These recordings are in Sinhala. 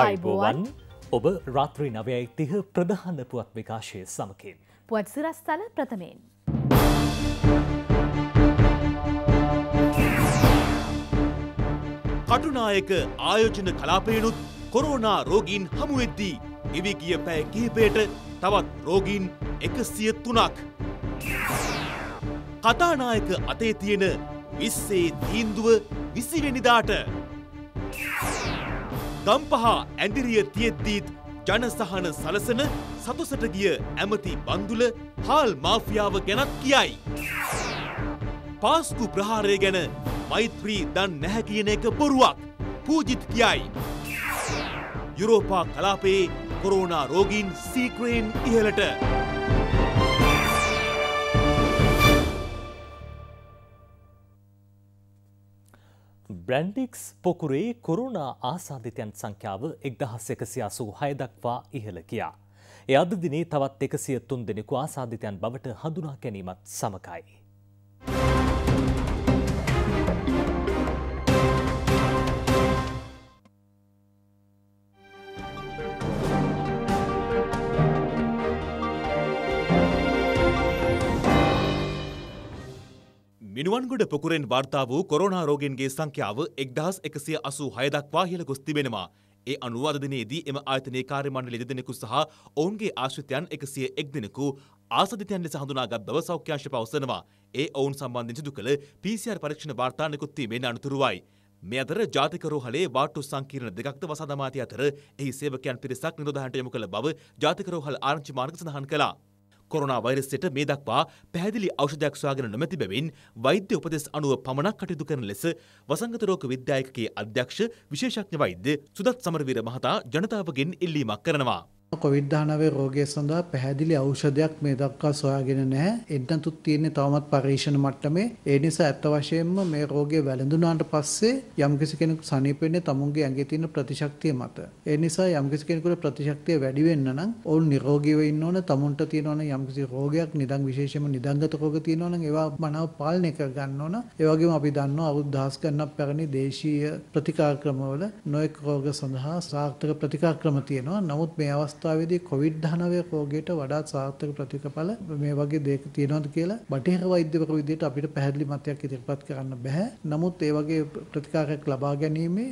අයිබෝවන් ඔබ රාත්‍රී නවයයි තිහ ප්‍රධාන පුවත් විකාශය සමකින්. පුවත් සිරස්ථල ප්‍රථමයෙන්. කටුනායක ආයෝජන කලාපයනුත් කොරෝනා රෝගීන් හමුවෙද්දී එවි ගිය පැය කිහිපයට තවත් රෝගීන් එකසිය තුනක්. කතානායක අතේ තියෙන විස්සේ තීන්දුව විසිවෙනිදාට. Yeah. ගම්පහ ඇඳිරිය තියෙද්දීත් ජන සහන සලසන සතුසට ගිය ඇමති බන්දුල හාල් මාෆියාව ගැනත් කියයි. පාස්කු ප්‍රහාරය ගැන මෛත්‍රී දන් නැහැ කියන එක බොරුවක් පූජිත් කියයි. යුරෝපා කලාපයේ කොරෝනා රෝගීන් සීක්‍රයෙන් ඉහලට. බ්‍රන්ඩික්ස් පොකුරේ කොරුණා ආසාධිතයන් සංඛ්‍යාව එක්දහස් එකසි අසූ හයදක්වා ඉහළ කියා. එ අද දිනේ තවත් එකසිය තුන් දෙනෙකු ආසාධිතයන් බවට හඳුනා ගැනීමත් සමකයි. මිනුවන්ගොඩ පොකුරෙන් වාර්තා වූ කොරෝනා රෝගෙන්ගේ සංඛ්‍යාව එක්දහස් එකසිය අසූ හයදක්වා ඉහළ ගොස් තිබෙනවා. ඒ අනුව අද දිනේදී එම ආයතනයේ කාර්යමණ්ඩල දෙදෙනෙකු සහ ඔවුන්ගේ ආශ්‍රිතයන් එකසිය එක් දෙනෙකු ආසදිතයන් ලෙස හඳුනාගත් බව සෞඛ්‍යාංශ පවසනවා. ඒ ඔවුන් සම්බන්ධයෙන් සිදු කළ PCR පරීක්ෂණ වාර්තා නිකුත් වීමෙන් අනතුරුවයි. මේ අතර ජාතික රෝහලේ වාට්ටු සංකීර්ණ දෙකක්ද වසඳා මාති අතර එහි සේවකයන් පිරිසක් නිරෝධායනට යොමු කළ බව ජාතික රෝහල් ආරංචි මාර්ග සඳහන් කළා. කොරෝනා වෛරසයට මේ දක්වා පැහැදිලි ඖෂධයක් සොයාගෙන නොමැති බැවින් වෛද්‍ය උපදෙස් අනුව පමණක් කටයුතු කරන ලෙස වසංගත රෝග විද්‍යායකගේ අධ්‍යක්ෂ විශේෂඥ වෛද්‍ය සුදත් සමරවීර මහතා ජනතාවගෙන් ඉල්ලීමක් කරනවා. කොවිඩ්-19 රෝගය සඳහා පැහැදිලි ඖෂධයක් මේ දක්වා සොයාගෙන නැහැ. එන්නතුත් තියෙන්නේ තවමත් පරීක්ෂණ මට්ටමේ. ඒ නිසා අත්ත වශයෙන්ම මේ රෝගය වැළඳුනාට පස්සේ යම්කිසි කෙනෙකු සනීප වෙන්නේ තමුන්ගේ ඇඟේ තියෙන ප්‍රතිශක්තිය මත. ඒ නිසා යම්කිසි කෙනෙකුට ප්‍රතිශක්තිය වැඩි වෙන්න නම් ඔවුන් නිරෝගීව ඉන්න ඕන. තමුන්ට තියෙනවනම් යම්කිසි රෝගයක් නිදන් විශේෂයෙන්ම නිදන්ගත රෝග තියෙනවනම් ඒවා මනාව පාලනය කර ගන්න ඕන. ඒ වගේම අපි දන්නවා අවුරුදු දහස් ගණනක් පැරණි දේශීය ප්‍රතිකාර ක්‍රමවල නොයෙක් රෝග සඳහා සාර්ථක ප්‍රතිකාර ක්‍රම තියෙනවා. නමුත් මේ අවස්ථාවේ අවස්ථාවේදී කොවිඩ්-19 රෝගයට වඩා සාර්ථක ප්‍රතිඵල මේ වගේ දෙයක් තියෙනවද කියලා බටහිර වෛද්‍යවරු විදිහට අපිට පැහැදිලි මතයක් ඉදිරිපත් කරන්න බෑ. නමුත් ඒ වගේ ප්‍රතිකාරයක් ලබා ගැනීමේ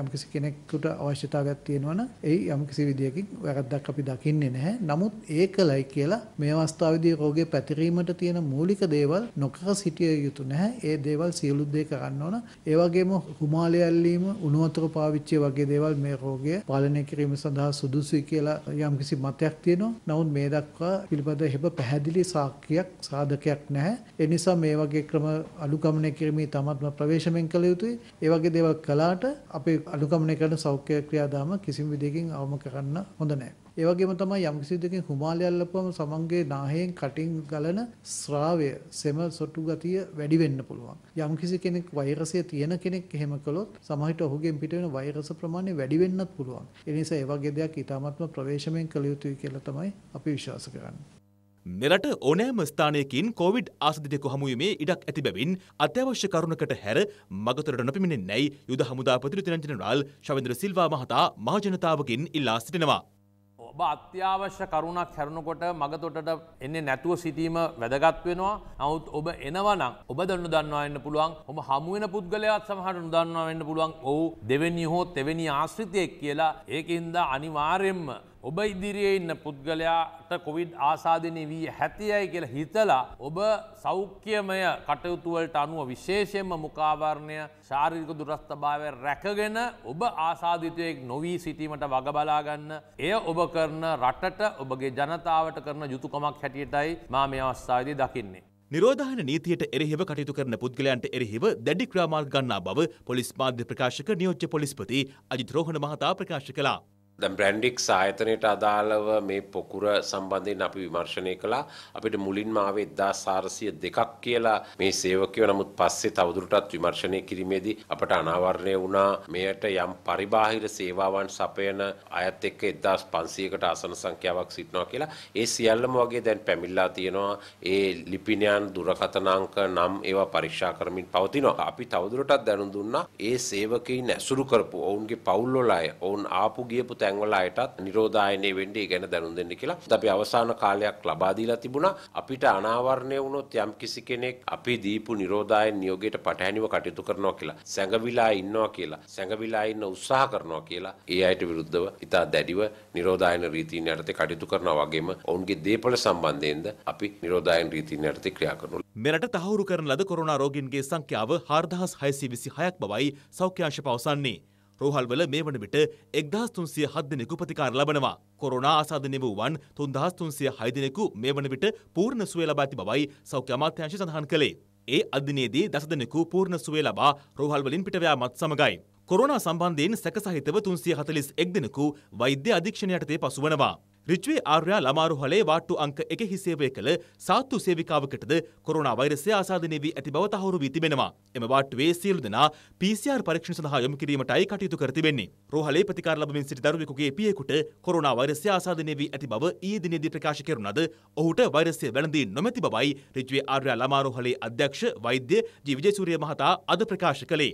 යම්කිසි කෙනෙකුට අවශ්‍යතාවයක් තියෙනවනම් ඒ යම්කිසි විදියකින් වැරද්දක් අපි දකින්නේ නැහැ. නමුත් ඒකලයි කියලා මේ අවස්ථාවේදී රෝගේ පැතිරීමට තියෙන මූලික දේවල් නොකර සිටිය යුතු නැහැ. ඒ දේවල් සියලු දේ කරන්න ඕන. ඒ වගේම කුමාලය ඇල්ලීම, උණු වතුර පාවිච්චි වගේ දේවල් මේ රෝගය පාලනය කිරීම සඳහා සුදුසුයි කියලා යම්කිසි මතයක් තියෙනවා. නමුත් මේ දක්වා පිළිබඳ හෙබ පැහැදිලි සාක්කියක් සාධකයක් නැහැ. ඒ නිසා මේ වගේ ක්‍රම අනුගමනය කිරීමේ තමත්ම ප්‍රවේශමෙන් කළ යුතුයි. ඒ වගේ දේවල් කළාට අපේ අනුගමනය කරන සෞඛ්‍ය ක්‍රියාදාම කිසිම විදිහකින් අවම කරන්න හොඳ නැහැ. ඒ වගේම තමයි යම්කිසි දෙකින් හුමාලය අල්ලපුවම සමන්ගේ නාහයෙන් කටින් ගලන ස්රාවය සෙම සොටු ගතිය වැඩි වෙන්න පුළුවන්. යම්කිසි කෙනෙක් වෛරසය තියෙන කෙනෙක් එහෙම කළොත් සමහරට ඔහුගෙන් පිට වෙන වෛරස ප්‍රමාණය වැඩි වෙන්නත් පුළුවන්. ඒ නිසා ඒ වගේ දෙයක් ඊටාත්ම ප්‍රවේශමෙන් කළ යුතුයි කියලා තමයි අපි විශ්වාස කරන්නේ. මෙරට ඕනෑම ස්ථානයකින් කොවිඩ් ආසදිතෙකු හමුුවීමේ ඉඩක් ඇති බැවින් අත්‍යවශ්‍ය කරුණකට හැර මගතරට නොපිමිණෙන්නැයි යුද හමුදා පතිරිතිරංජනරාල් ශවන්ද්‍ර සිල්වා මහතා මහජනතාවකින් ඉල්ලා සිටිනවා. ඔබ අත්‍යවශ්‍ය කරුණක් හැරණකොට මගතොටට එන්නේ නැතුව සිටීම වැදගත් වෙනවා නවත් ඔබ එනවනම් ඔබ දන්න දන්නවාන්න පුළුවන් ඔබ හමුවෙන පුද්ගලයාත් සමහට නොදන්නවා වෙන්න පුළුවන් ඔහු දෙවැනි හෝ තෙවැනි ආශ්‍රිතයෙක් කියලා ඒකඉන්ද අනිවාරයෙන්ම ඔබ ඉදිරියේ ඉන්න පුද්ගලයාට කොවිඩ් ආසාධනය වී හැතියයි කියලා හිතලා ඔබ සෞඛ්‍යමය කටයුතුවලට අනුව විශේෂයෙන්ම මුකාවරණය ශාරික දුරස්ථභාවය රැකගෙන ඔබ ආසාධිතයෙක් නොවී සිටීමට වගබලාගන්න එය ඔබ කරන රටට ඔබගේ ජනතාවට කරන යුතුකමක් හැටියටයි මා මේ අවස්ථාවදී දකින්නේ. නිරෝධාන නීතියට එරෙහිව කටයුතු කරන පුද්ගලයන්ට එරෙහිව දැඩි ක්‍රාමාල් ගන්නා බව පොලිස් මාධ්‍ය ප්‍රකාශක නියෝජ්‍ය පොලිස්පති අජිත් රෝහණ මහතා ප්‍රකාශ කළා. දැන් බ්‍රැන්ඩික්ස් ආයතනයට අදාළව මේ පොකුර සම්බන්ධයෙන් අපි විමර්ශනය කළා අපිට මුලින්ම ආවේ 1402ක් කියලා මේ සේවකයෝ නමුත් පස්සේ තවදුරටත් විමර්ශනය කිරීමේදී අපට අනාවරණය වුණා මෙයට යම් පරිබාහිර සේවාවන් සපයන අයත් එක්ක 1500කට ආසන සංඛ්‍යාවක් සිටිනවා කියලා ඒ සියල්ලම වගේ දැන් පැමිණලා තියෙනවා ඒ ලිපිණයන් දුරකථන අංක නම් ඒවා පරීක්ෂා කරමින් පවතිනවා අපි තවදුරටත් දැනුම් දුන්නා ඒ සේවකයන් ඇසුරු කරපු ඔවුන්ගේ පවුල් වල අය ඔවුන් ආපු ගියපු තැන්වල අයටත් නිරෝධායනය වෙන්නේ ගැන දැනුම් දෙන්න කියලා අපි අවසාන කාලයක් ලබා දීලා තිබුණා අපිට අනාවරණය වුණොත් යම් කිසි කෙනෙක් අපි දීපු නිරෝධායන නියෝගයට පටහැනිව කටයුතු කරනවා කියලා සැඟවිලා ඉන්නවා කියලා සැඟවිලා ඉන්න උත්සාහ කරනවා කියලා ඒ අයට විරුද්ධව ඉතා දැඩිව නිරෝධායන රීතීන් යටතේ කටයුතු කරනවා වගේම ඔවුන්ගේ දේපල සම්බන්ධයෙන්ද අපි නිරෝධායන රීතීන් යටතේ ක්‍රියා කරනවා මෙරට තහවුරු කරන ලද කොරෝනා රෝගීන්ගේ සංඛ්‍යාව 4626ක් බවයි සෞඛ්‍ය අංශ පවසන්නේ රෝහල්වල මේ වන විට එක්දහස් තුන්සිය හත් දෙනෙකු ප්‍රතිකාර ලබනවා. කොරෝනා ආසාදනය වූ වන් තුන්දහස් තුන්සිය හය දෙනෙකු මේ වන විට පූර්ණ සුවය ලබා ඇති බවයි සෞඛ්‍ය අමාත්‍යාංශය සඳහන් කළේ. ඒ අධිනයේදී දස දෙනෙකු පූර්ණ සුවය ලබා රෝහල්වලින් පිටවයාමත් සමගයි. කොරෝනා සම්බන්ධයෙන් සැකසහිතව තුන්සිය හතලිස් එක් දෙනෙකු වෛද්‍ය අධීක්ෂණයටතේ පසුවනවා. රිච්වේ ආර්යා ළමාරු හලේ වාට්ටු අංක එකෙහි සේවය කළ සාත්තු සේවිකාවකටද කොරෝනා වෛරසය ආසාදනය වී ඇති බව තහවුරු වී තිබෙනවා. එම වාට්ටුවේ සියලු දෙනා PCR පරීක්ෂණ සඳහා යොමු කිරීමටයි කටයුතු කර තිබෙන්නේ. රෝහලේ ප්‍රතිකාර ලැබමින් සිටි දරුවෙකුගේ පියෙකුට කොරෝනා වෛරසය ආසාදනය වී ඇති බව ඊයේ දිනේදී ප්‍රකාශ කෙරුණද ඔහුට වෛරසය වැළඳී නොමැති බවයි රිච්වේ ආර්යා ළමාරු හලේ අධ්‍යක්ෂ වෛද්‍ය ජී විජේසූරිය මහතා අද ප්‍රකාශ කළේ.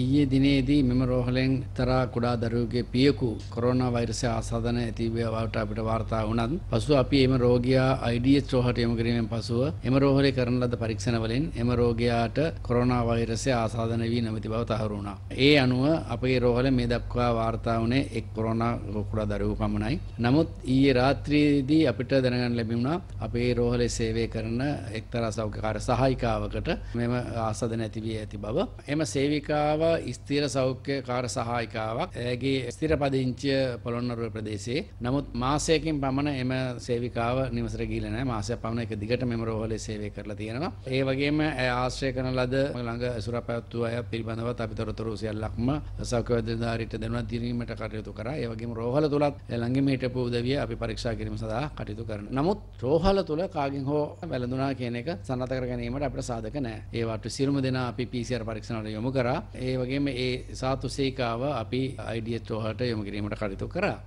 ඊයේ දිනේදී මෙම රෝහලෙන් එක්තරා කුඩා දරුවෙකුගේ පියෙකු කොරෝනා වෛරසය ආසාදන ඇති බවට අපිට වාර්තා වුණත් පසුව අපි එම රෝගියා IDH රෝහලට යොමු කිරීමෙන් පසුව එම රෝහලේ කරන ලද පරීක්ෂණ වලින් එම රෝගියාට කොරෝනා වෛරසය ආසාදන වී නැමැති බව තහවුරු වුණා. ඒ අනුව අපේ රෝහලේ මේ දක්වා වාර්තා වුණේ එක් කොරෝනා කුඩා දරුවෙකු පමණයි. නමුත් ඊයේ රාත්‍රියේදී අපිට දැනගන්න ලැබුණා අපේ රෝහලේ සේවය කරන එක්තරා සෞඛ්‍ය කාර්ය සහායිකාවකට මෙම ආසාදන ඇති වී ඇති බව. එම සේවිකා සේවිකාව ස්තිර සෞඛ්‍ය කාර සහායිකාවක් ඇගේ ස්තිරපදිංචිය පොළොන්නරුව ප්‍රදේශයේ නමුත් මාසයකින් පමණ එම සේවිකාව නිවසර ගීලන මාසය පමණ එක දිගට මෙම රෝහලේ සේවය කරලා තියෙනවා ඒ වගේම ආශ්‍රය කරන ලද ළඟ සුර පැවැත්වූ අය පිළිබඳවත් අපි තොරතුරු සියල්ලක්ම සෞඛ්‍යවදධාරිට දෙනුවත් දිරීමට කටයුතු කරා ඒ වගේම රෝහල තුලත් ළඟින්ම හිටපු උදවිය අපි පරීක්ෂා කිරීම සඳහා කටයුතු කරන නමුත් රෝහල තුල කාගෙන් හෝ වැළඳුනා කියන එක සන්නත කර ගැනීමට අපිට සාධක නෑ ඒ වට සිරුම දෙනා අපි PCR පරීක්ෂණවලට යොමු කරා ඒ වගේම ඒ සාතු සේකාව අපි අයිඩියත් ෝහට යොමු කිරීමට කටයුතු කරා.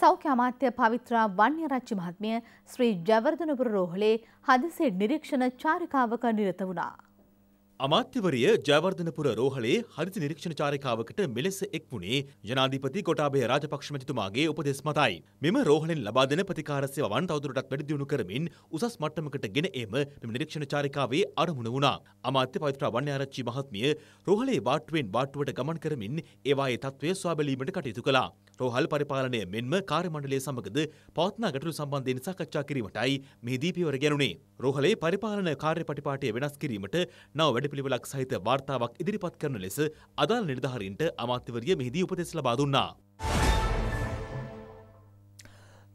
සෞඛ්‍ය අමාත්‍ය පවිත්‍රා වන්‍ය රච්චි මහත්මිය ශ්‍රී ජවර්ධනපුර රෝහලේ හදිසි නිරීක්ෂණ චාරිකාවක නිරත වුණා. අමාත්‍යවරිය ජයවර්ධනපුර රෝහලේ හරිත නිරීක්ෂණ චාරිකාවකට මෙලෙස එක්වුණේ ජනාධිපති කොටාබේ රාජපක්ෂ මැතිතුමාගේ උපදෙස් මතයි. මෙම රෝහලෙන් ලබා දෙන ප්‍රතිකාර සේවාවන් තවදුරටත් වැඩි දියුණු කරමින් උසස් මට්ටමකට ගෙන ඒම මෙම නිරීක්ෂණ චාරිකාවේ අරමුණ වුණා. අමාත්‍ය පවිත්‍ර වන්‍යාරච්චි මහත්මිය රෝහලේ වාට්ටුවෙන් වාට්ටුවට ගමන් කරමින් ඒවායේ තත්ත්වය සොයා බැලීමට කටයුතු කළා. රෝහල් පරිපාලනය මෙන්ම කාර්යමණ්ඩලය සමගද පවත්නා ගැටලු සම්බන්ධයෙන් සාකච්ඡා කිරීමටයි මෙහිදී පියවර ගැනුණේ. රෝහලේ පරිපාලන කාර්යපටිපාටය වෙනස් කිරීමට නව වැඩ වැඩපිළිවෙලක් සහිත වාර්තාවක් ඉදිරිපත් කරන ලෙස අදාළ නිලධාරීන්ට අමාත්‍යවරිය මෙහිදී උපදෙස් ලබා දුන්නා.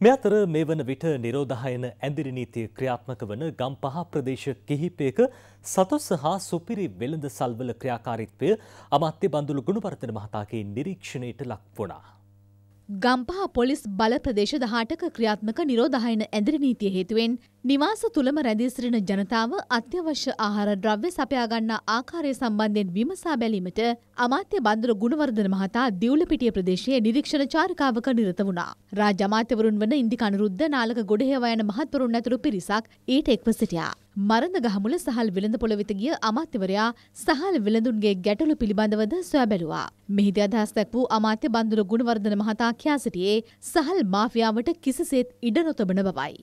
මෙ අතර මේ වන විට නිරෝධහයන ඇඳිරි නීතිය ක්‍රියාත්මක වන ගම්පහ ප්‍රදේශ කිහිපයක සතුස්ස හා සුපිරි වෙළඳ සල්වල ක්‍රියාකාරීත්වය අමාත්‍ය බඳුළු ගුණවර්තන මහතාගේ නිරීක්ෂණයට ලක් වුණා. ගම්පහ පොලිස් බල ප්‍රදේශ දහටක ක්‍රියාත්මක නිරෝධහයන ඇදිරි නීතිය හේතුවෙන් නිවාස තුළම රැදිසිරෙන ජනතාව අත්‍යවශ්‍ය ආහාර ද්‍රව්‍ය සපයාගන්නා ආකාරය සම්බන්ධයෙන් විමසා බැලීමට අමාත්‍ය බන්දුර ගුණවර්ධන මහතා දියුලපිටිය ප්‍රදේශයේ නිරීක්ෂණ චාරිකාවක නිරත වුණා. රාජ්‍ය අමාත්‍යවරුන් වන ඉන්දික අනුරුද්ධ නාලක ගොඩහේවා යන මහත්වරුන් ඇතුළු පිරිසක් ඊට එක්ව සිටියා. මරඳගහමුල සහල් වෙළඳ පොළ වෙත ගිය අමාත්‍යවරයා සහල් වෙළඳුන්ගේ ගැටලු පිළිබඳවද සොයා බැලුවා. මෙහිදී අදහස් දක්ව වූ අමාත්‍ය බන්දුර ගුණවර්ධන මහතා කියා සිටියේ සහල් මාෆියාවට කිසිසේත් ඉඩ නොතබන බවයි.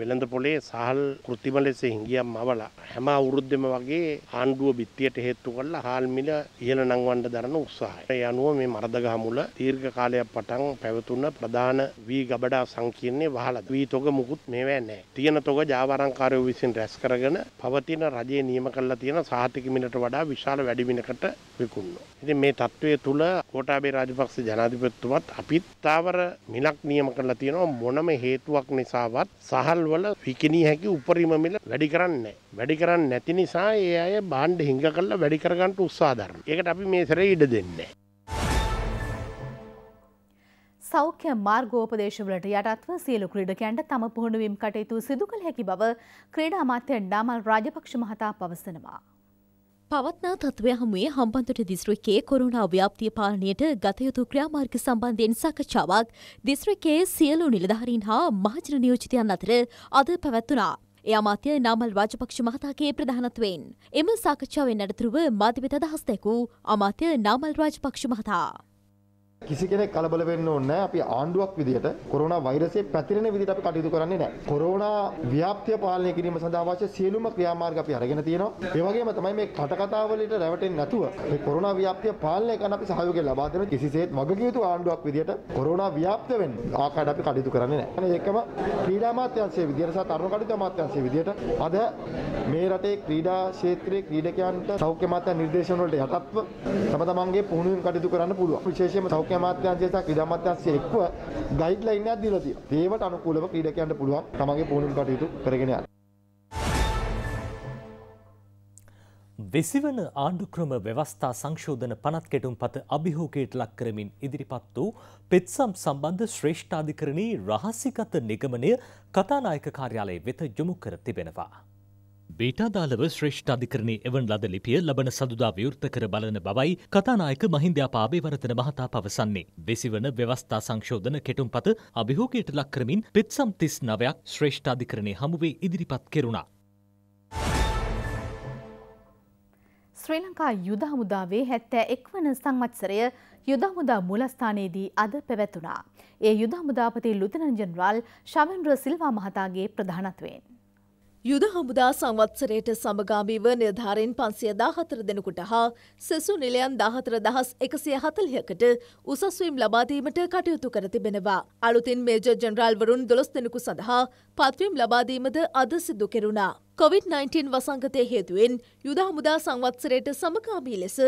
වෙළඳ පොලේ සහල් කෘතිම ලෙස හිඟියම් අවල හැම අවුරුද්දෙම වගේ ආණ්ඩුව බිත්තියට හේත්තු කරලා හාල් මිල ඉහළ නංවන්න දරන උත්සාහය. ඒ අනුව මේ මරදගහ මුල දීර්ඝ කාලයක් පටන් පැවතුන ප්‍රධාන වී ගබඩා සංකීර්ණයේ වහලද. වී තොග මුකුත් මේවෑ නැහැ. තියෙන තොග ජාවාරම්කාරයෝ විසින් රැස් කරගෙන පවතින රජයේ නියම කරලා තියෙන සහතික මිලට වඩා විශාල වැඩි මිලකට විකුණනවා. ඉතින් මේ තත්ත්වයේ තුල කෝටාබේ රාජපක්ෂ ජනාධිපතිතුමත් අපිත් තාවර මිලක් නියම කරලා තියෙනවා මොනම හේතුවක් නිසාවත් සහල් ගෙවල් වල විකිණී හැකි උපරිම මිල වැඩි කරන්නේ වැඩි කරන්නේ නැති නිසා ඒ අය බාණ්ඩ හිඟ කරලා වැඩි කරගන්න උත්සාහ දරන. ඒකට අපි මේ සැරේ ඉඩ දෙන්නේ සෞඛ්‍ය මාර්ගෝපදේශවලට යටත්ව සියලු ක්‍රීඩකයන්ට තම පුහුණුවීම් කටයුතු සිදු කළ හැකි බව ක්‍රීඩා අමාත්‍ය ඩාමල් රාජපක්ෂ මහතා පවසනවා. පවත්නා තත්ත්වය හමුවේ හම්බන්තොට දිස්ත්‍රික්කයේ කොරුණා ව්‍යාප්තිය පාලනයට ගතයුතු ක්‍රියාමාර්ග සම්බන්ධයෙන් සාකච්ඡාවක් දිස්ත්‍රික්කයේ සියලු නිලධාරීන් හා මහජන නියෝජිතයන් අතර අද පැවැත්වුණා. එය අමාත්‍ය නාමල් රාජපක්ෂ මහතාගේ ප්‍රධානත්වයෙන් එම සාකච්ඡාවෙන් අනතුරුව මාධ්‍යවේත අදහස් දැකූ අමාත්‍ය නාමල් රාජපක්ෂ මහතා කිසි කෙනෙක් කලබල වෙන්න ඕනේ නැහැ. අපි ආණ්ඩුවක් විදිහට කොරෝනා වෛරසය පැතිරෙන විදිහට අපි කටයුතු කරන්නේ නැහැ. කොරෝනා ව්‍යාප්තිය පාලනය කිරීම සඳහා අවශ්‍ය සියලුම ක්‍රියාමාර්ග අපි අරගෙන තියෙනවා. ඒ වගේම තමයි මේ කටකතා වලට රැවටෙන්නේ නැතුව මේ කොරෝනා ව්‍යාප්තිය පාලනය කරන්න අපි සහයෝගය ලබා දෙන කිසිසේත් වගකිය යුතු ආණ්ඩුවක් විදිහට කොරෝනා ව්‍යාප්ත වෙන්න ආකාරයට අපි කටයුතු කරන්නේ නැහැ. අනේ ඒකම ක්‍රීඩා අමාත්‍යාංශයේ විදිහට සහ තරුණ කටයුතු අමාත්‍යාංශයේ විදිහට අද මේ රටේ ක්‍රීඩා ක්ෂේත්‍රයේ ක්‍රීඩකයන්ට සෞඛ්‍ය මාත්‍යා නිර්දේශන වලට යටත්ව තම තමන්ගේ පුහුණුවෙන් කටයුතු කරන්න පුළුවන්. විශේෂයෙන්ම ආයුක්‍ය අමාත්‍යාංශය සහ ක්‍රීඩා අමාත්‍යාංශය එක්ව ගයිඩ්ලයින් එකක් දීලා තියෙනවා. ඒවට අනුකූලව ක්‍රීඩකයන්ට පුළුවන් තමන්ගේ පුහුණු කටයුතු කරගෙන යන්න. වෙසිවන ආණ්ඩුක්‍රම ව්‍යවස්ථා සංශෝධන පනත් කෙටුම් පත අභිහෝකයට ලක් කරමින් ඉදිරිපත් වූ පෙත්සම් සම්බන්ධ ශ්‍රේෂ්ඨාධිකරණී රහසිගත නිගමනය කතානායක කාර්යාලයේ වෙත යොමු කර තිබෙනවා. බීට අදාළව ශ්‍රේෂ්ඨ අධිකරණය එවන් ලද ලිපිය ලබන සඳුදා විවෘත කර බලන බවයි කතානායක මහින්ද්‍යාපාබේ වරතන මහතා පවසන්නේ. වෙසිවන ව්‍යවස්ථා සංශෝධන කෙටුම්පත අභිහෝකයට ලක් කරමින් පෙත්සම් තිස් නවයක් ශ්‍රේෂ්ඨ අධිකරණය හමුවේ ඉදිරිපත් කෙරුණා. ශ්‍රී ලංකා යුද හමුදාවේ හැත්තෑ එක්වන සංවත්සරය යුද හමුදා මූලස්ථානයේදී අද පැවැතුණා. ඒ යුද හමුදාපති ලුතනන් ජනරාල් ශවෙන්ද්‍ර සිල්වා මහතාගේ ප්‍රධානත්වයෙන්. යුද හමුදා සංවත්සරයට සමගාමීව නිර්ධාරයෙන් පන්සිය දාහතර දෙනකුට හා සෙසු නිලයන් දාහතර දහස් එකසිය හතල්හකට උසස්වීම් ලබාදීමට කටයුතු කර තිබෙනවා. අලුතින් මේජ ජනරල්වරුන් දොළොස් දෙනෙකු සඳහා පත්වීම් ලබාදීමද අද සිදු කෙරුණා. කොවිD-19 වසංගතය හේතුවෙන් යුද හමුදා සංවත්සරයට සමකාමී ලෙස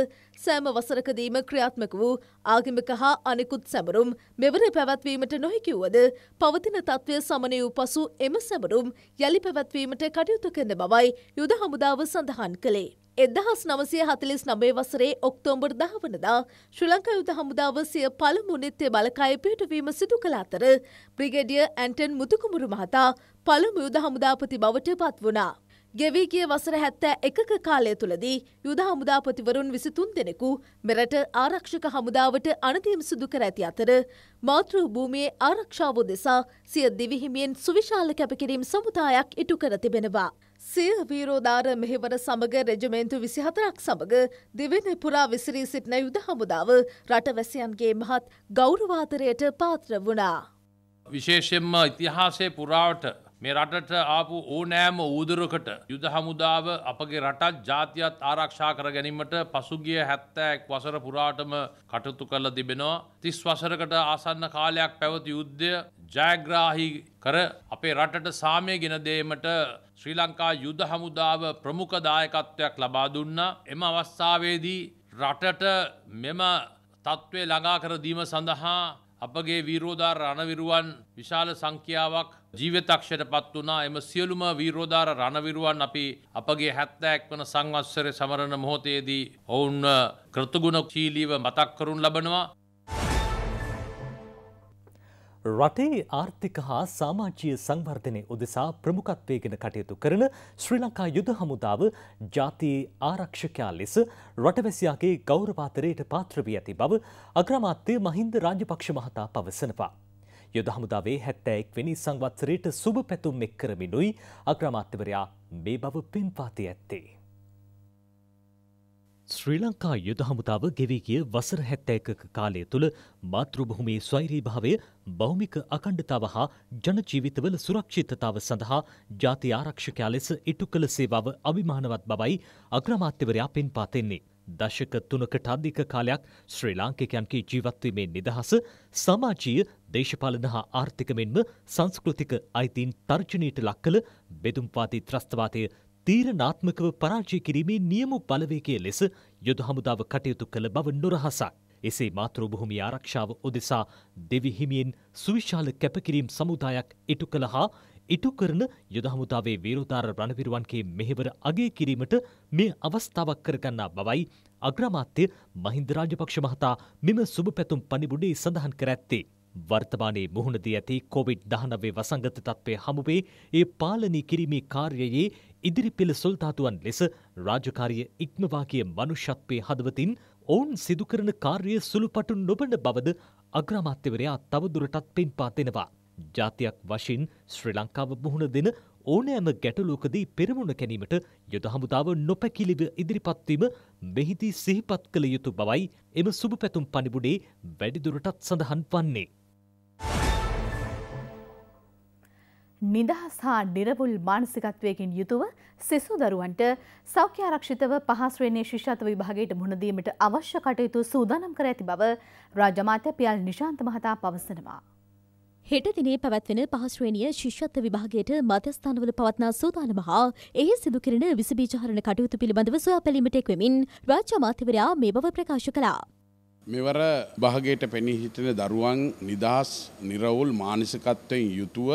සෑම වසරකදීම ක්‍රියාත්මක වූ ආගමික හා අනෙකුත් සැමරුම් මෙවර පැවැත්වීමට නොහැකිවුවද පවතින තත්ත්වය සමනය වූ පසු එම සැමරුම් යළි පැවැත්වීමට කටයුතු කරන බවයි යුද හමුදාව සඳහන් කළේ. එදහස් නවසය හතලිස් නබේ වසරේ ඔක්තෝම්බර් දහවනදා ශ්‍රී ලංකා යුත හමුදාව සිය පළමු නිත්‍ය බලකාය පිටවීම සිදු කළ අතර බ්‍රිගඩිය ඇන්ටන් මුතුකුමුරු මහතා පළමු යුද හමුදාපති බවට පත් වුණා. ගෙවීගිය වසර හැත්තෑ එකක කාලය තුළදී යුද හමුදාපතිවරුන් විසිතුන් දෙනෙකු මෙරට ආරක්ෂක හමුදාවට අනතිම් සිදු කර ඇති අතර මාතෘ භූමියේ ආරක්ෂාව දෙසා සිය දිවිහිමියෙන් සුවිශාල කැපකිරීම් සමුදායක් ඉටු කර තිබෙනවා. සිය වීරෝධාර මෙහිවර සමඟ රෙජමේන්තු විසිහතරක් සමඟ දෙවෙනි පුරා විසිරී සිටින යුද හමුදාව රටවැසියන්ගේ මහත් ගෞරවාතරයට පාත්‍ර වුණා. විශේෂෙන්ම ඉතිහාසය පුරාවට මේ රටට ආපු ඕනෑම ඌදරකට යුද හමුදාව අපගේ රටත් ජාතියත් ආරක්ෂා කර ගැනීමට පසුගිය හැත්තෑක් වසර පුරාටම කටයුතු කරලා තිබෙනවා. තිස් වසරකට ආසන්න කාලයක් පැවති යුද්ධය ජයග්‍රාහි කර අපේ රටට සාමය ගෙන දීමට ශ්‍රී ලංකා යුද හමුදාව ප්‍රමුඛ දායකත්වයක් ලබා දුන්නා. එම අවස්ථාවේදී රටට මෙම තත්ත්වය ළඟා කර දීම සඳහා අපගේ විරෝධා රණවිරුවන් විශාල සංඛ්‍යාවක් ජීවිතක්ෂයටපත් වුණා එම සියලුම වීරෝදාර රණවිරුවන් අපි අපගේ 70ක් වන සංවත්සරයේ සමරන මොහොතේදී ඔවුන් කෘතගුණශීලීව මතක් කරුන් ලබනවා රටේ ආර්ථික හා සාමාජීය සංවර්ධනය උදෙසා ප්‍රමුඛත්වයගෙන කටයුතු කරන ශ්‍රී ලංකා යුද හමුදාව ජාතියේ ආරක්ෂකයා ලෙස රටවැසියාගේ ගෞරවාතරයට පාත්‍ර වී ඇති බව අග්‍රාමාත්‍ය මහින්ද රාජපක්ෂ මහතා පවසනවා. යුද හමුදාවේ හැත්තෑ එක්වෙනි සංවත්සරයට සුබ පැතුම් එක් කරමිනුයි අග්‍රමාත්‍යවරයා මේ බව පෙන්පාති ඇත්තේ. ශ්‍රී ලංකා යුද හමුදාව ගෙවී ගිය වසර හැත්තෑකක කාලය තුළ මාතෘභූමේ ස්වෛරීභාවය භෞමික අකණ්ඩතාව හා ජනජීවිතවල සුරක්ෂිතතාව සඳහා ජාති ආරක්ෂකයා ලෙස ඉටු කළ සේවාව අභිමානවත් බවයි අග්‍රමාත්‍යවරයා පෙන්පාතෙන්නේ. දශක තුනකට අධික කාලයක් ශ්‍රී ලාංකිකයන්ගේ ජීවත්වීමේ නිදහස සමාජීය දේශපාලන හා ආර්ථික මෙන්ම සංස්කෘතික අයිතීන් තර්ජනයට ලක් කළ බෙදුම්පාති ත්‍රස්තවාතය තීරණාත්මකව පරාජය කිරීමේ නියමු බලවේගය ලෙස යුද හමුදාව කටයුතු කළ බව නොරහසයි. එසේ මාතෘභූමි ආරක්ෂාව උදෙසා දෙවිහිමියෙන් සුවිශාල කැපකිරීම් සමුදායක් ඉටු කළ හා ඉටු කරන යුද හමුදාවේ වීරෝදාර රණවිරුවන්ගේ මෙහෙවර අගය කිරීමට මේ අවස්ථාවක් කරගන්නා බවයි අග්‍රාමාත්‍ය මහින්ද රාජපක්ෂ මහතා මෙම සුබ පැතුම් පනිබුඩේ සඳහන් කර ඇත්තේ. වර්තමානයේ මුහුණදී ඇති කොවිඩ් 19 වසංගත තත්ත්වය හමුවේ ඒ පාලනය කිරීමේ කාර්යයේ ඉදිරි පෙළ සොල්තාතුවන් ලෙස රාජකාරිය ඉක්මවා කිය මනුෂ්‍යත්වයේ හදවතින් ඔවුන් සිදු කරන කාර්ය සුළුපටු නොබන බවද අග්‍රාමාත්‍යවරයා තවදුරටත් පෙන්වා දෙනවා. ජාතියක් වශයෙන් ශ්‍රී ලංකාව මුහුණ දෙන ඕනෑම ගැටලුවකදී පෙරමුණ කැනීමට යුද හමුදාව නොපැකිලිව ඉදිරිපත්වීම මෙහිදී සිහිපත් කළ යුතු බවයි එම සුභ පැතුම් පනිබුඩේ වැඩිදුරටත් සඳහන් වන්නේ. නිදහස් හා නිරවුල් මානසිකත්වයකින් යුතුව සිසු දරුවන්ට සෞඛ්‍යාරක්ෂිතව පහස්වන්නේ ශිෂ්‍යත්ව විභාගයට මුහුණදීමට අවශ්‍ය කටයුතු සූදානම් කර ඇති බව රාජමාත්‍ය පියල් නිශාන්ත මහතා පවසනවා. හෙට දිනේ පැවැත්වෙන පහස්ශ්‍රේණිය ශිෂ්‍යත්ව විභාගයට මධ්‍යස්ථානවල පවත්නා සූදානම හා එහි සිදුකිරෙන විසබීජහරණ කටයුතු පිළිබඳව සොයා පැලීමට එක්වෙමින් රාජ්‍ය අමාත්‍යවරයා මේ බව ප්‍රකාශ කළා. මෙවර භාගයට පෙනී හිටින දරුවන් නිදහස් නිරවුල් මානසිකත්වයෙන් යුතුව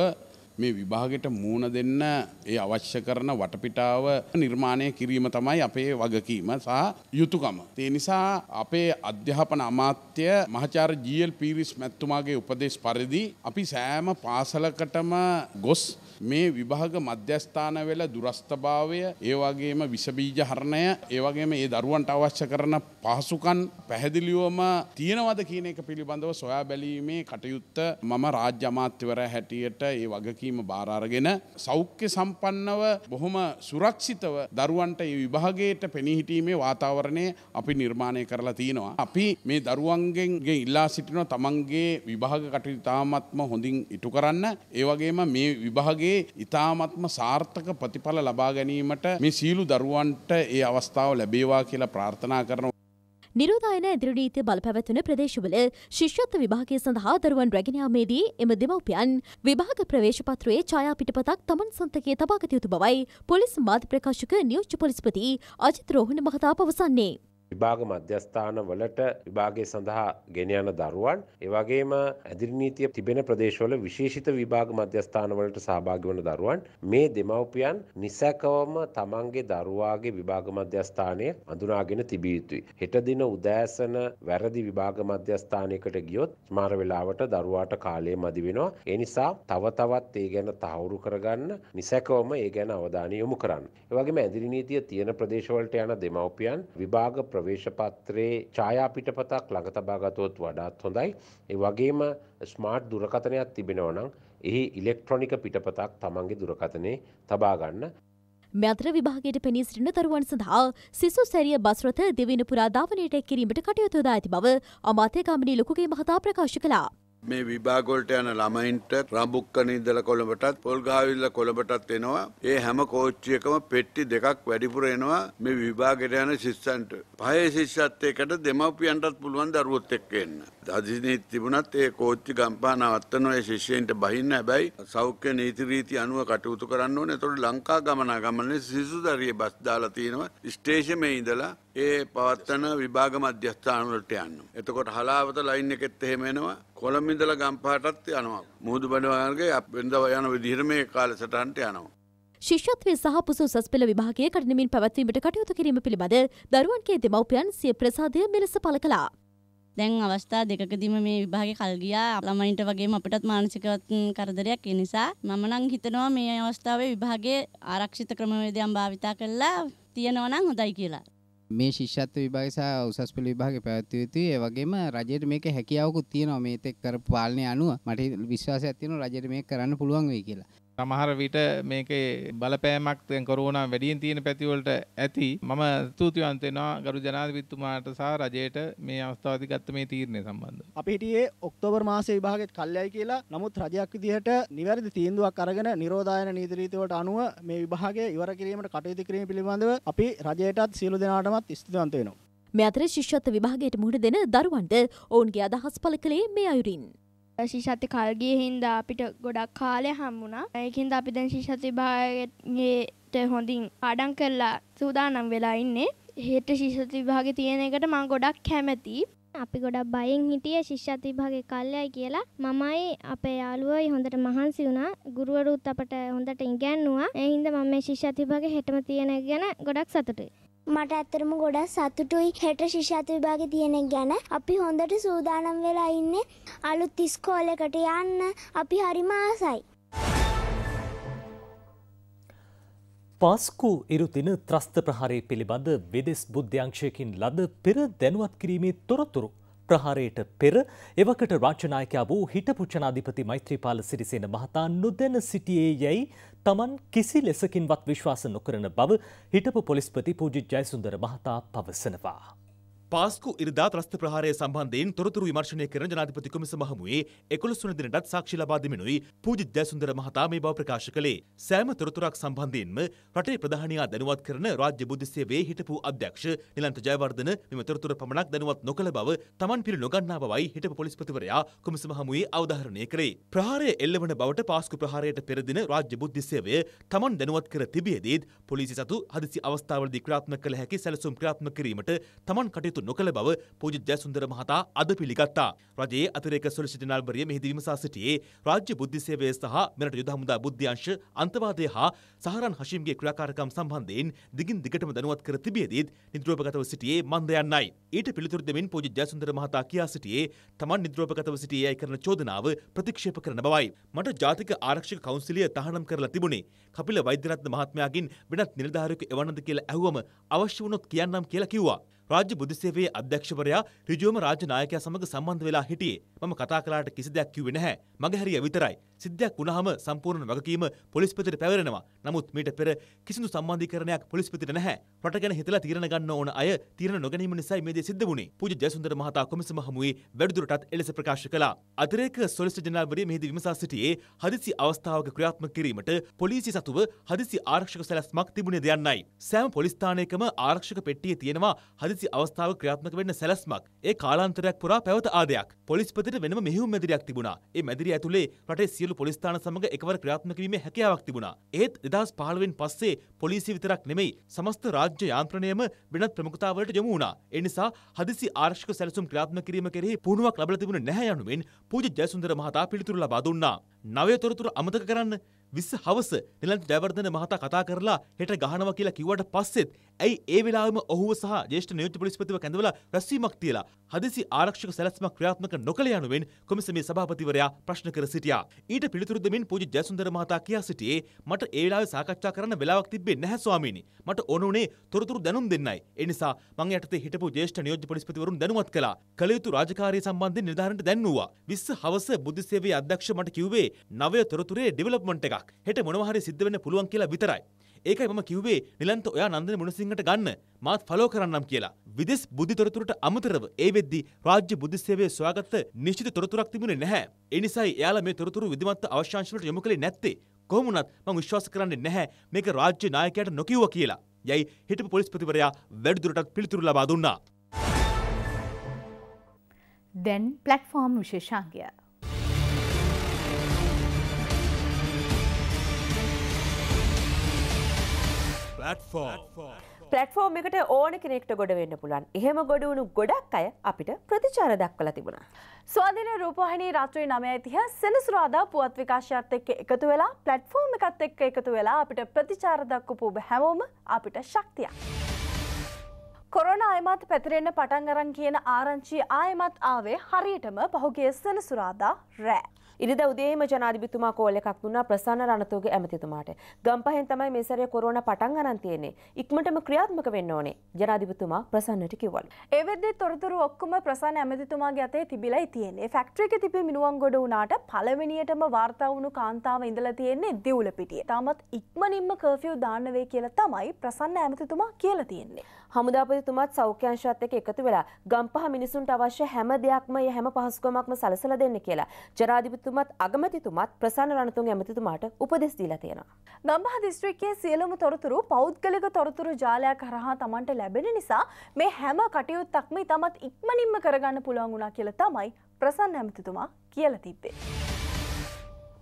මේ විභාගයට මූුණ දෙන්න ඒ අවශ්‍ය කරන වටපිටාව නිර්මාණය කිරීම තමයි අපේ වගකීම සහ යුතුකම. ඒ නිසා අපේ අධ්‍යාපන අමාත්‍ය මහචාර ජීල් පිරිස් මැත්තුමාගේ උපදෙස් පරිදි අපි සෑම පාසලකටම ගොස් මේ විභාග මධ්‍යස්ථාන වෙල දුරස්ථභාවය ඒ වගේම විසබීජ හරණය ඒ වගේම ඒ දරුවන්ට අවශ්‍ය කරන පහසුකන් පැහැදිලිවම තියෙනවද කියන එක පිළිබඳව සොයා බැලීමේ කටයුත්ත මම රාජ්‍ය අමාත්‍යවර හැටියට ඒ වගකීම බාරාරගෙන සෞඛ්‍ය සම්පන්නව බොහොම සුරක්ෂිතව දරුවන්ට ඒ විභාගයට පෙනී සිටීමේ වාතාවරණය අපි නිර්මාණය කරලා තියෙනවා. අපි මේ දරුවන්ගෙන්ගේ ඉල්ලා සිටිනවා තමන්ගේ විභාග කටයුතු තාමත්ම හොඳින් ඉටු කරන්න. ඒ වගේම මේ විභාග වගේ ඉතාමත්ම සාර්ථක ප්‍රතිඵල ලබා ගැනීමට මේ සීලු දරුවන්ට ඒ අවස්ථාව ලැබේවා කියලා ප්‍රාර්ථනා කරනවා. නිරෝධායන ඇදිරනීති බල පැවැත්වන ප්‍රදේශවල ශිෂ්‍යත්ව විභාගය සඳහා දරුවන් රැගෙනයාමේදී එම දෙමවපියන් විභාග ප්‍රවේශපත්‍රයේ ඡායාපිටපතක් තමන් සන්තකයේ තබාගත යුතු බවයි පොලිස් මාධ්‍ය ප්‍රකාශක නියෝජ්‍ය පොලිස්පති අජිත් රෝහණ මහතා පවසන්නේ. විභාග මධ්‍යස්ථාන වලට විභාගය සඳහා ගෙනයන දරුවන් ඒවගේම ඇදිරිනීතිය තිබෙන ප්‍රදේශවල විශේෂිත විභාග මධ්‍යස්ථාන වලට සහභාගි වන දරුවන් මේ දෙමව්පියන් නිසැකවම තමන්ගේ දරුවාගේ විභාග මධ්‍යස්ථානය අඳුනාගෙන තිබිය යුතුයි. හෙට දින උදෑසන වැරදි විභාග මධ්‍යස්ථානයකට ගියොත් ස්මාර වෙලාවට දරුවාට කාලය මදි වෙනවා. ඒ නිසා තව තවත් ඒ ගැන තහවුරු කරගන්න නිසැකවම ඒ ගැන අවධානය යොමු කරන්න. ඒවගේම ඇදිරිනීතිය තියෙන ප්‍රදේශවලට යන දෙමව්පියන් විභාග ප්‍ර ප්‍රවේශපත්‍රයේ ඡායා පිටපතක් ළඟ තබා ගතොත් වඩාත් හොඳයි. ඒ වගේම ස්මාර්ට් දුරකථනයක් තිබෙනවා නම් එහි ඉලෙක්ට්‍රොනික පිටපතක් තමන්ගේ දුරකථනයේ තබා ගන්න. මැතර විභාගයට පෙනී සිටින දරුවන් සඳහා සිසු සැරිය බස්රථ දෙවින පුරා ධාවනයට එක් කිරීමට කටයුතු දා ඇති බව අමාත්‍ය ගාමිණී ලොකුගේ මහතා ප්‍රකාශ කළා. මේ විභාගොල්ට යන ළමයින්ට රඹුක්කන ඉඳලා කොළඹටත් පොල්ගාවිල්ලා කොළඹටත් එනවා. ඒ හැම කෝච්චියකම පෙට්ටි දෙකක් වැඩිපුර එනවා මේ විභාගෙට යන ශිෂ්‍යන්ට. පහේ ශිෂ්‍යත් එකට දෙමව්පියන්ටත් පුළුවන් දරුවොත් එක්ක එන්න. දදිනේ තිබුණත් ඒ කෝච්චි ගම්පා නවත්තන ඒ ශිෂ්‍යයින්ට බහින්න හැබැයි සෞඛ්‍ය නීති රීති අනුව කටයුතු කරන්න ඕනේ. ඒතකොට ලංකා ගමනාගමනයේ සිසුදරිය බස් දාලා තියෙනවා. ස්ටේෂන් මේ ඉඳලා ඒ පවත්වන විභාග මධ්‍යස්ථානවලට යන්න. එතකොට හලාවත ලයින් එකෙත් එහෙම එනවා. කොළඹ ඉඳලා ගම්පහටත් යනවා. මුහුදු බඩ වගේ වෙනදා යන විදිහට මේ කාලසටහනට යනවා. ශිෂ්‍යත්වය සහ පුසු උසස් පෙළ විභාගයේ කඩිනමින් පැවැත්වීමට කටයුතු කිරීම පිළිබඳ දරුවන්ගේ දෙමව්පියන් සිය ප්‍රසාදය මෙලෙස පළ කළා. දැන් අවස්ථා දෙකකදීම මේ විභාගේ කල් ගියා ළමයින්ට වගේම අපටත් මානසිකවත් කරදරයක් ඒ නිසා මම නම් හිතනවා මේ අවස්ථාවේ විභාගේ ආරක්ෂිත ක්‍රමවේදයන් භාවිතා කළා තියෙනවා නම් හොඳයි කියලා මේ ශිෂ්‍යත්ව විභාගය සහ උසස් පෙළ විභාගය පැවැත්විය යුතුයි. ඒ වගේම රජයට මේකේ හැකියාවකුත් තියෙනවා මේතෙක් කරපු පාලනය අනුව. මට විශ්වාසයක් තියෙනවා රජයට මේක කරන්න පුළුවන් වෙයි කියලා. සමහර විට මේකේ බලපෑමක් දැන් කොරෝනා වැඩියෙන් තියෙන පැතිවලට ඇති මම ස්තුතිවන්ත වෙනවා ගරු ජනාධිපතිතුමාට සහ රජයට මේ අවස්ථාවදී ගත්ත මේ තීරණය සම්බන්ධව. අපි හිටියේ ඔක්තෝබර් මාසයේ විභාගෙත් කල්යයි කියලා. නමුත් රජයක් විදිහට නිවැරදි තීන්දුවක් අරගෙන නිරෝධායන නීති රීතිවලට අනුව මේ විභාගය ඉවර කිරීමට කටයුතු කිරීම පිළිබඳව අපි රජයටත් සියලු දෙනාටමත් ස්තුතිවන්ත වෙනවා. මේ අතර ශිෂ්‍යත්ව විභාගයට මුහුණ දෙන දරුවන්ට ඔවුන්ගේ අදහස් පළ කළේ මේ අයුරින්. ශිෂත්ති කල්ගිය හින්දා අපිට ගොඩක් කාලය හම්බුණා ඒකින්ද අපි දැන් ශිෂති භාගයට හොඳින් පාඩන් කරලා සූදානම් වෙලා ඉන්නේ හෙට ශිෂති විභාග තියෙන එකට මං ගොඩක් කැමැති අපි ගොඩක් බයෙන් හිටිය ශිෂ්‍යති විභාගේ කල්යයි කියලා මමයි අපේ යාළුවයි හොඳට මහන්සි වුණා ගුරුවරුත් අපට හොඳට ඉගැන්නුවා ඒ හින්දා මම මේ ශිෂ්‍යති විභාගේ හෙටම තියෙන ගැන ගොඩක් සතුටුයි මට ඇත්තරම ගොඩක් සතුටුයි හෙට ශිෂාත විභාග තියෙනෙක් ගැන අපි හොඳට සූදානම් වෙලා ඉන්නේ අලුත් ඉස්කෝලකට යන්න අපි හරිම ආසයි. පාස්කු ඉරුතින ත්‍රස්ත ප්‍රහාරය පිළිබඳ වෙදෙස් බුද්ධ්‍යංශයකින් ලද පෙර දැනුවත් කිරීමේ තොරතුරු ප්‍රහාරයට පෙර එවකට රාජනායකයා වූ හිටපු ජනාධිපති මෛත්‍රීපාල සිරිසේන මහතා නොදැන සිටියේ යැයි තමන් කිසි ලෙසකින්වත් විශ්වාස නොකරන බව හිටපු පොලිස්පති පූජි ජයසුන්දර මහතා පවසනවා. පාස්කු ඉරිදා ත්‍රස්ත ප්‍රහාරය සම්බන්ධයෙන් තොරතුරු විමර්ශනය කරන ජනාධිපති කොමිසම හමුවේ එකොළොස් වන දිනටත් සාක්ෂි ලබා දෙමිනුයි පූජිත් ජයසුන්දර මහතා මේ බව ප්‍රකාශ කළේ. සෑම තොරතුරක් සම්බන්ධයෙන්ම රටේ ප්‍රධානියා දැනුවත් කරන රාජ්‍ය බුද්ධි සේවයේ හිටපු අධ්‍යක්ෂ නිලන්ත ජයවර්ධන මෙම තොරතුර පමණක් දැනුවත් නොකළ බව Taman පිළි නොගන්නා බවයි හිටපු පොලිස්පතිවරයා කොමිසම හමුවේ අවධාරණය කළේ. ප්‍රහාරය එල්ලවන බවට පාස්කු ප්‍රහාරයට පෙර දින රාජ්‍ය බුද්ධි සේවය Taman දැනුවත් කර තිබියදීත් පොලිසිය සතු හදිසි අවස්ථාවලදී ක්‍රියාත්මක කළ හැකි සැලසුම් ක්‍රියාත්මක කිරීමට Taman කටයුතු කටයුතු නොකළ බව පූජිත්‍ය සුන්දර මහතා අද පිළිගත්තා. රජයේ අතිරේක සොලිසිටනල්වරිය මෙහිදී විමසා සිටියේ රාජ්‍ය බුද්ධි සේවය සහ මෙරට යුද හමුදා බුද්ධ්‍යංශ අන්තවාදය හා සහරන් හෂීම්ගේ ක්‍රියාකාරකම් සම්බන්ධයෙන් දිගින් දිගටම දැනුවත් කර තිබියදීත් නිද්‍රෝපගතව සිටියේ මන්දයන්නයි. ඊට පිළිතුරු දෙමින් පූජ්‍ය ජයසුන්දර මහතා කියා සිටියේ තමන් නිද්‍රෝපගතව සිටියේ යයි කරන චෝදනාව ප්‍රතික්ෂේප කරන බවයි. මට ජාතික ආරක්ෂක කවුන්සිලය තහනම් කරලා තිබුණේ. කපිල වෛද්‍යරත්න මහත්මයාගෙන් වෙනත් නිලධාරියෙකු එවන්නද කියලා ඇහුවම අවශ්‍ය වුණොත් කියන්නම් කියලා කිව්වා. රාජ්‍ය බුදුසේවයේ අධ්‍යක්ෂවරයා ඍජුවම රාජ්‍ය නායකයා සමග සම්බන්ධ වෙලා හිටියේ. මම කතා කළාට කිසි දෙයක් කිව්වේ නැහැ. මගහැරිය විතරයි. සිද්ධියක් වුණාම සම්පූර්ණ වගකීම පොලිස්පතිට පැවරෙනවා. නමුත් මීට පෙර කිසිදු සම්බන්ධීකරණයක් පොලිස්පතිට නැහැ. රට ගැන හිතලා තීරණ ගන්න ඕන අය තීරණ නොගැනීම නිසායි මේ දේ සිද්ධ වුණේ. පූජ්‍ය ජයසුන්දර මහතා කොමිසම හමුවේ වැඩිදුරටත් එලෙස ප්‍රකාශ කළා. අතිරේක සොලිසිටර් ජනරාල්වරිය මෙහිදී විමසා සිටියේ හදිසි අවස්ථාවක ක්‍රියාත්මක කිරීමට පොලිසිය සතුව හදිසි ආරක්ෂක සැලැස්මක් තිබුණේද යන්නයි. සෑම පොලිස් ස්ථානයකම ආරක්ෂක පෙට්ටියේ තියෙනවා හදිසි අවස්ථාවක ක්‍රියාත්මක වෙන්න සැලැස්මක්. ඒ කාලාන්තරයක් පුරා පැවත ආදයක්. පොලිස්පති මොහොතට වෙනම මෙහිුම් මැදිරියක් තිබුණා. ඒ මැදිරිය ඇතුලේ රටේ සියලු පොලිස් ස්ථාන සමග එකවර ක්‍රියාත්මක වීමේ හැකියාවක් තිබුණා. එහෙත් 2015න් පස්සේ පොලිසිය විතරක් නෙමෙයි සමස්ත රාජ්‍ය යාන්ත්‍රණයම වෙනත් ප්‍රමුඛතාවලට යොමු වුණා. ඒ නිසා හදිසි ආරක්ෂක සැලසුම් ක්‍රියාත්මක කිරීම කෙරෙහි පුහුණුවක් ලැබලා තිබුණේ නැහැ යනුවෙන් පූජ්‍ය ජයසුන්දර මහතා පිළිතුරු ලබා දුන්නා. නවය තොරතුරු අමතක කරන්න විස්ස හවස නිලන්ත ජයවර්ධන මහතා කතා කරලා හෙට ගහනවා කියලා කිව්වට පස්සෙත් ඇයි ඒ වෙලාවෙම ඔහුව සහ ජේෂ්ඨ නියුක්ත පොලිස්පතිව කැඳවලා රැස්වීමක් තියලා හදිසි ආරක්ෂක සැලැස්මක් ක්‍රියාත්මක නොකළ යනුවෙන් කොමිසමේ සභාපතිවරයා ප්‍රශ්න කර සිටියා. ඊට පිළිතුරු දෙමින් පූජ්‍ය ජයසුන්දර මහතා කියා සිටියේ මට ඒ වෙලාවේ සාකච්ඡා කරන්න වෙලාවක් තිබ්බේ නැහැ ස්වාමීනි. මට ඕන උනේ තොරතුරු දැනුම් දෙන්නයි. ඒ නිසා මං යටතේ හිටපු ජේෂ්ඨ නියෝජ්‍ය පොලිස්පතිවරුන් දැනුවත් කළා. කළ යුතු රාජකාරිය සම්බන්ධයෙන් නිර්ධාරණයට දැන්වුවා. 20 හවස බුද්ධ සේවයේ අධ්‍යක්ෂ මට කිව්වේ නවය තොරතුරේ ඩෙවලොප්මන්ට් එකක්. දෙයක් හෙට මොනවහරි සිද්ධ වෙන්න පුළුවන් කියලා විතරයි. ඒකයි මම කිව්වේ නිලන්ත ඔයා නන්දන මුණසිංහට ගන්න මාත් ෆලෝ කරන්නම් කියලා. විදෙස් බුද්ධි තොරතුරට අමතරව ඒ වෙද්දි රාජ්‍ය බුද්ධි සේවයේ සොයාගත්ත නිශ්චිත තොරතුරක් තිබුණේ නැහැ. ඒ නිසා එයාලා මේ තොරතුරු විධිමත් අවශ්‍යාංශ වලට යොමු කළේ නැත්තේ. කොහොමුණත් මම විශ්වාස කරන්නේ නැහැ මේක රාජ්‍ය නායකයාට නොකිව්වා කියලා. යයි හිටපු පොලිස්පතිවරයා වැඩිදුරටත් පිළිතුරු ලබා දුන්නා. දැන් ප්ලට්ෆෝර්ම් විශේෂාංගය පලටෆෝර්ම් එකට ඕන කෙනෙක්ට ගොඩවෙන්න පුලන් එහෙම ගොඩවුණු ගොඩක් අය අපිට ප්‍රතිචාර දක්වල තිබුණ. ස්වාධන රූපහහිනි රාත්‍රී නමයතිහ සෙනසුරාදා පුවත් විකාශයක්ත් එක්ක එකතු වෙලා පලටෆෝර්ම් එකත් එක්ක එකතු වෙලා අපිට ප්‍රතිචාර දක්කපු හැමෝම අපිට ශක්තියක්. කොරන අයමත් පැතිරෙන්න පටන් අරන් කියන ආරංචි ආයමත් ආවේ හරියටම පහුගේ සෙනසුරාදා රෑ. ඉරිද උදේම ජනාධිපතිතුමා කෝල් එකක් දුන්නා ප්‍රසන්න රණතුගේ ඇමතිතුමාට. ගම්පහෙන් තමයි මේ සැරේ කොරෝනා පටන් ගන්න තියෙන්නේ. ඉක්මනටම ක්‍රියාත්මක වෙන්න ඕනේ. ජනාධිපතිතුමා ප්‍රසන්නට කිව්වලු. ඒ වෙද්දී තොරතුරු ඔක්කොම ප්‍රසන්න ඇමතිතුමාගේ අතේ තිබිලායි තියෙන්නේ. ෆැක්ටරි එකේ තිබි මිනුවන් ගොඩ වුණාට පළවෙනියටම වාර්තා වුණු කාන්තාව ඉඳලා තියෙන්නේ දෙවුල පිටියේ. තාමත් ඉක්මනින්ම කර්ෆියු දාන්න වෙයි කියලා තමයි ප්‍රසන්න ඇමතිතුමා කියලා තියෙන්නේ. හමුදාපතිතුමත් සෞඛ්‍යංශවත් එක්ක එකතු වෙලා ගම්පහ මිනිසුන්ට අවශ්‍ය හැම දෙයක්ම ය හැම පහසුකමක්ම සලසලා දෙන්න කියලා ජනාධිපතිතුමත් අගමැතිතුමත් ප්‍රසන්න රණතුංග ඇමතිතුමාට උපදෙස් දීලා තියෙනවා. ගම්පහ දිස්ත්‍රික්කයේ සියලුම තොරතුරු පෞද්ගලික තොරතුරු ජාලයක් හරහා Tamanට ලැබෙන නිසා මේ හැම කටයුත්තක්ම ඉතාමත් ඉක්මනින්ම කරගන්න පුළුවන් වුණා කියලා තමයි ප්‍රසන්න ඇමතිතුමා කියලා තිබ්බේ.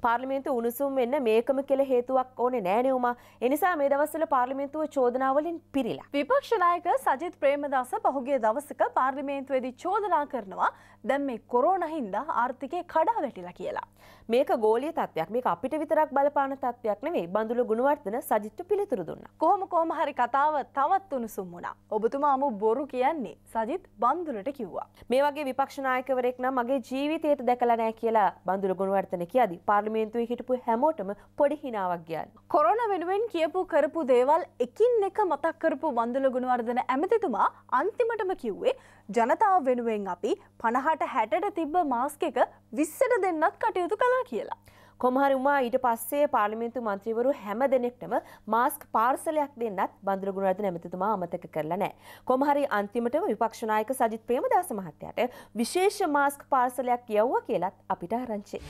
පාර්ලිමේන්තු උණුසුම් වෙන්න මේකම කියලා හේතුවක් ඕනේ නෑනේ උමා. ඒ නිසා මේ දවස්වල පාර්ලිමේන්තුව චෝදනාවලින් පිරීලා. විපක්ෂ නායක සජිත් ප්‍රේමදාස පහුගිය දවසක පාර්ලිමේන්තුවේදී චෝදනා කරනවා දැන් මේ කොරෝනා හින්දා ආර්ථිකය කඩා වැටිලා කියලා. මේක ගෝලිය තත්වයක් මේක අපිට විතරක් බලපාන තත්වයක් නෙවෙයි බඳුළු ගුණවර්ධන සජිත්ට පිළිතුරු දුන්නා. කොහොම කොහොම හරි කතාව තවත් උණුසුම් වුණා. ඔබතුමාම බොරු කියන්නේ සජිත් බඳුලට කිව්වා. මේ වගේ විපක්ෂ නායකවරයෙක් නම් මගේ ජීවිතයට දැකලා නැහැ කියලා බඳුළු ගුණවර්ධන කියදී පාර්ලිමේන්තුවේ හිටපු හැමෝටම පොඩි හිනාවක් ගියාලු. කොරෝනා වෙනුවෙන් කියපු කරපු දේවල් එකින් එක මතක් කරපු බඳුළු ගුණවර්ධන ඇමතිතුමා අන්තිමටම කිව්වේ ජනතාව වෙනුවෙන් අපි පණහට හැටට තිබ්බ මාස්ක එක විස්සට දෙන්නත් කටයුතු කලා කියලා. කොමහරුමා ඊට පස්සේ පාලිමින්තු මන්ත්‍රීවරු හැම දෙනෙක්ටම මාස්ක් පාර්සලයක් දෙන්නත් බඳුරගුණරත නැමතිතුමා අමතක කරලා නෑ. කොමහරි අන්තිමට විපක්ෂනායක සජිත් ප්‍රේමදාස මහත්තයට විශේෂ මාස්ක් පාර්සලයක් යව්ව කියලත් අපිට ආරංචි.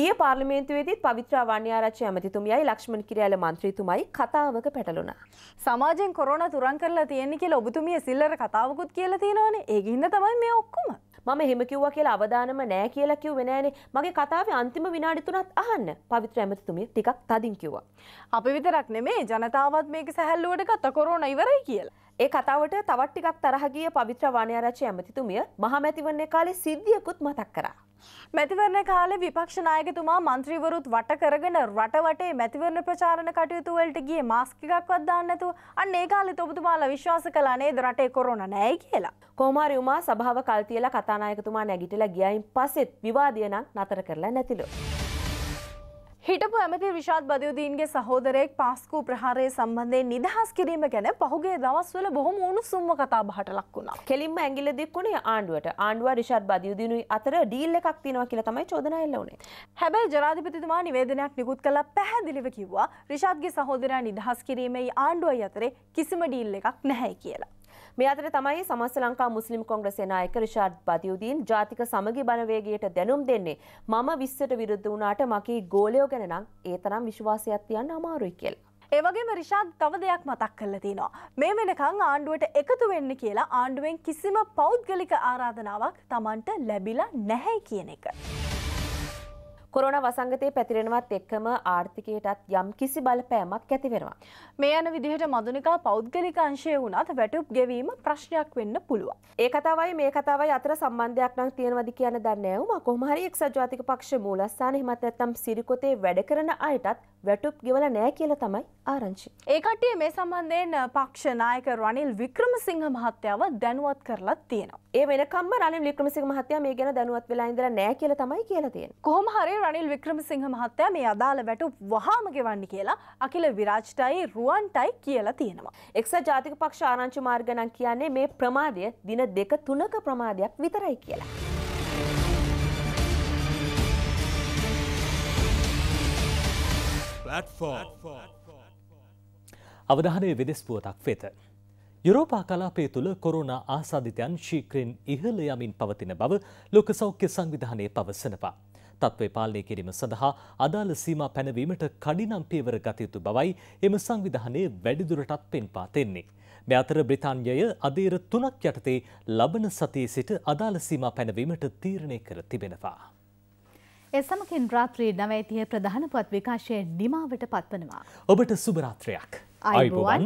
ඊයේ පාර්ලිමේන්තුවේදීත් පවිත්‍රා වන්‍යාරච්චි ඇමතිතුමියයි ලක්ෂ්මන් කිරියල මන්ත්‍රීතුමයි කතාවක පැටලුණා. සමාජයෙන් කොරෝනා තුරන් කරලා තියෙන්නේ කියලා ඔබතුමිය සිල්ලර කතාවකුත් කියලා තියෙනවනේ. ඒක හින්දා තමයි මේ ඔක්කොම. මම එහෙම කිව්වා කියලා අවදානම නෑ කියලා කිව්වේ නෑනේ. මගේ කතාවේ අන්තිම විනාඩි තුනත් අහන්න. පවිත්‍රා ඇමතිතුමිය ටිකක් තදින් කිව්වා. අපි විතරක් නෙමේ ජනතාවත් මේක සැහැල්ලුවට ගත්ත කොරෝනා ඉවරයි කියලා. ඒ කතාවට තවත් ටිකක් තරහ ගිය පවිත්‍ර වණ්‍යාරච්චි ඇමතිතුමිය මහමැතිවරණේ කාලේ සිද්ධියකුත් මතක් කරා. මැතිවරණ කාලේ විපක්ෂ නායකතුමා മന്ത്രിවරුත් වට කරගෙන රට වටේ මැතිවරණ ප්‍රචාරණ කටයුතු වලට ගියේ මාස්ක් එකක්වත් දාන්න නැතුව අන්න ඒ කාලෙත් ඔබතුමාලා විශ්වාස කළා නේද රටේ කොරෝනා නැහැ කියලා. කොහොම හරි උමා සභාව කල් තියලා කතානායකතුමා නැගිටලා ගියයින් පස්සෙත් විවාදය නම් නතර කරලා නැතිලු. හිටපු ඇමති විශාත් බදයුදීන්ගේ සහෝදරයෙක් පාස්කු ප්‍රහාරය සම්බන්ධයෙන් නිදහස් කිරීම ගැන පහුගේ දවස්වල බොහොම උණුසුම්ම කතා බහට ලක් වුණා. කෙලින්ම ඇඟිල්ල දික්ුණේ ආණ්ඩුවට ආණ්ඩුව රිෂාඩ් බදයුදීනුයි අතර ඩීල් එකක් තියෙනවා කියලා තමයි චෝදනා එල්ල වුණේ. හැබැයි ජනාධිපතිතුමා නිවේදනයක් නිකුත් කළා පැහැදිලිව කිව්වා රිෂාඩ්ගේ සහෝදරයා නිදහස් කිරීමේ ආණ්ඩුවයි අතරේ කිසිම ඩීල් එකක් නැහැ කියලා. මේ අතර තමයි සමස්ත ලංකා මුස්ලිම් කොංග්‍රසයේ නායක රිෂාඩ් බදියුදීන් ජාතික සමගි බලවේගයට දැනුම් දෙන්නේ මම 20ට විරුද්ධ වුණාට මගේ ගෝලයෝ ගැන නම් ඒ තරම් විශ්වාසයක් තියන්න අමාරුයි කියලා. ඒවගේම රිෂාද් තව දෙයක් මතක් කරල තිනවා. මේ වෙනකං ආණ්ඩුවට එකතු වෙන්න කියලා ආණ්ඩුවෙන් කිසිම පෞද්ගලික ආරාධනාවක් තමන්ට ලැබිලා නැහැ කියන එක. කොරෝන වසංගතය පැතිරෙනවත් එක්කම ආර්ථිකයටත් යම් කිසි බලපෑමක් ඇතිවෙනවා. මේ යන විදිහට මදුනිකා පෞද්ගලික අංශය වුණත් වැටුප් ගෙවීම ප්‍රශ්නයක් වෙන්න පුළුවන්. ඒ කතාවයි මේ කතාවයි අතර සම්බන්ධයක් නම් තියෙනවද කියන දන්නෑවම කොහමහරි එක්සත් ජාතික පක්ෂ මූලස්ථාන එහෙමත් නැත්නම් සිරිකොතේ වැඩ කරන අයටත් වැටුප් ගෙවල නෑ කියලා තමයි ආරංචි. ඒ කට්ටිය මේ සම්බන්ධයෙන් පක්ෂ නායක රනිල් වික්‍රමසිංහ මහත්තයාව දැනුවත් කරලා තියෙනවා. ඒ වෙනකම්ම රනිල් වික්‍රමසිංහ මහත්තයා මේ ගැන දැනුවත් වෙලා ඉඳලා නෑ කියලා තමයි කියලා තියෙන්නේ. කොහොම හරි රනිල් වික්‍රමසිංහම හත්තයා මේ අදාළ වැටු වහාම ගෙවන්න කියලා අකිල විරාජ්ටයි රුවන්ටයි කියලා තියෙනවා. එක්ස ජාතික පක්ෂ ආරංචි මාර්ගනම් කියන්නේ මේ ප්‍රමාදය දින දෙක තුනක ප්‍රමාදයක් විතරයි කියලා. අවධානය වෙදෙස්පුුවතක් වෙත. යුරෝපා කලාපේ තුළ කොරුණ ආසාධිතයන් ශීක්‍රෙන් ඉහළ යමින් පවතින බව ලොක සෞඛ්‍ය සංවිධානය පවසනවා. තත්ත්වය පාලනය කිරීම සඳහා අදාළ සීමා පැනවීමට කඩිනම් පියවර ගත යුතු බවයි එම සංවිධානය වැඩිදුරටත් පෙන්පා තෙන්නේ. මෙ අතර බ්‍රිතාන්්‍යය අදීර තුනක් යටතේ ලබන සතියේ සිට අදාළ සීමා පැනවීමට තීරණය කර තිබෙනවා. එසමකින් රාත්‍රී නවඇතිය ප්‍රධාන පත් විකාශය නිමාවට පත්වනවා. ඔබට සුභරාත්‍රයක්. අයිබුවන්.